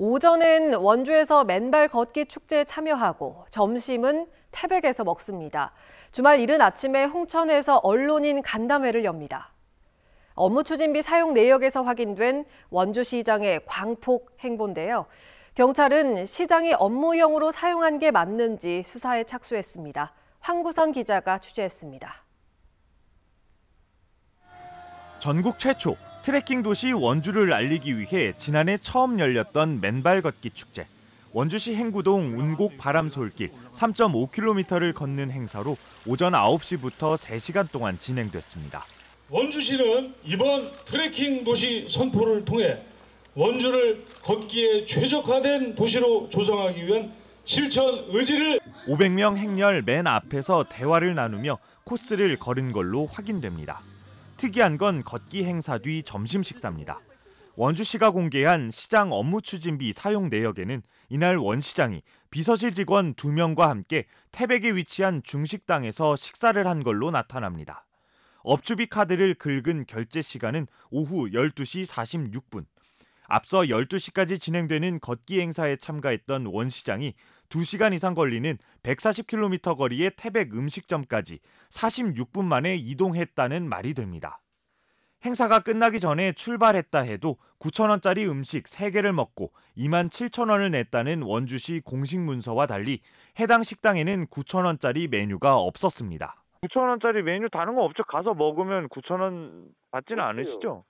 오전은 원주에서 맨발 걷기 축제에 참여하고 점심은 태백에서 먹습니다. 주말 이른 아침에 홍천에서 언론인 간담회를 엽니다. 업무 추진비 사용 내역에서 확인된 원주시장의 광폭 행보인데요. 경찰은 시장이 업무용으로 사용한 게 맞는지 수사에 착수했습니다. 황구선 기자가 취재했습니다. 전국 최초 트레킹 도시 원주를 알리기 위해 지난해 처음 열렸던 맨발 걷기 축제. 원주시 행구동 운곡 바람솔길 3.5km를 걷는 행사로 오전 9시부터 3시간 동안 진행됐습니다. 원주시는 이번 트레킹 도시 선포를 통해 원주를 걷기에 최적화된 도시로 조성하기 위한 실천 의지를 500명 행렬 맨 앞에서 대화를 나누며 코스를 걸은 걸로 확인됩니다. 특이한 건 걷기 행사 뒤 점심 식사입니다. 원주시가 공개한 시장 업무 추진비 사용 내역에는 이날 원 시장이 비서실 직원 2명과 함께 태백에 위치한 중식당에서 식사를 한 걸로 나타납니다. 업주비 카드를 긁은 결제 시간은 오후 12시 46분. 앞서 12시까지 진행되는 걷기 행사에 참가했던 원 시장이 2시간 이상 걸리는 140km 거리의 태백 음식점까지 46분 만에 이동했다는 말이 됩니다. 행사가 끝나기 전에 출발했다 해도 9,000원짜리 음식 3개를 먹고 2만 7,000원을 냈다는 원주시 공식 문서와 달리 해당 식당에는 9,000원짜리 메뉴가 없었습니다. 9,000원짜리 메뉴 다른 거 없죠? 가서 먹으면 9,000원 받지는 그렇죠. 않으시죠?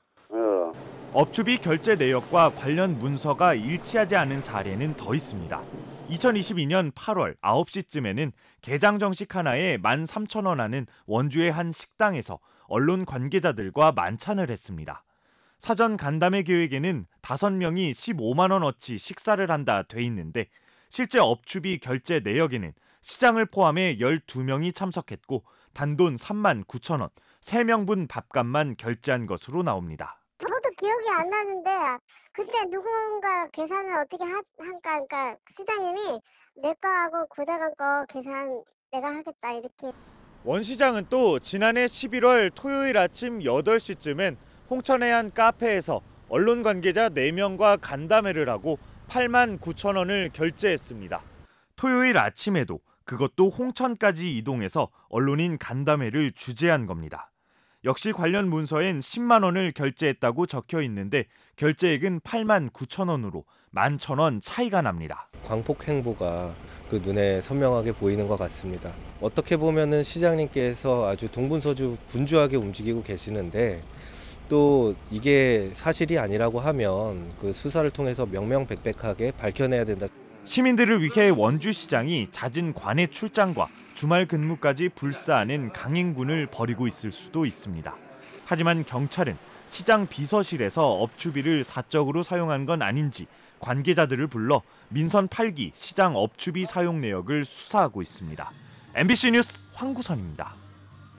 업주비 결제 내역과 관련 문서가 일치하지 않은 사례는 더 있습니다. 2022년 8월 9시쯤에는 개장 정식 하나에 13,000원 하는 원주의 한 식당에서 언론 관계자들과 만찬을 했습니다. 사전 간담회 계획에는 5명이 15만 원어치 식사를 한다 돼 있는데 실제 업주비 결제 내역에는 시장을 포함해 12명이 참석했고 단돈 3만 9천 원, 3명분 밥값만 결제한 것으로 나옵니다. 기억이 안 나는데 그때 누군가 계산을 어떻게 하, 한까 그러니까 시장님이 내 거하고 고다간 거 계산 내가 하겠다 이렇게 원 시장은 또 지난해 11월 토요일 아침 8시쯤엔 홍천의 한 카페에서 언론 관계자 4명과 간담회를 하고 8만 9천 원을 결제했습니다. 토요일 아침에도 그것도 홍천까지 이동해서 언론인 간담회를 주재한 겁니다. 역시 관련 문서엔 10만 원을 결제했다고 적혀 있는데 결제액은 8만 9천 원으로 11,000원 차이가 납니다. 광폭 행보가 그 눈에 선명하게 보이는 것 같습니다. 어떻게 보면은 시장님께서 아주 동분서주 분주하게 움직이고 계시는데 또 이게 사실이 아니라고 하면 그 수사를 통해서 명명백백하게 밝혀내야 된다. 시민들을 위해 원주시장이 잦은 관해 출장과 주말 근무까지 불사하는 강행군을 벌이고 있을 수도 있습니다. 하지만 경찰은 시장 비서실에서 업추비를 사적으로 사용한 건 아닌지 관계자들을 불러 민선 8기 시장 업추비 사용 내역을 수사하고 있습니다. MBC 뉴스 황구선입니다.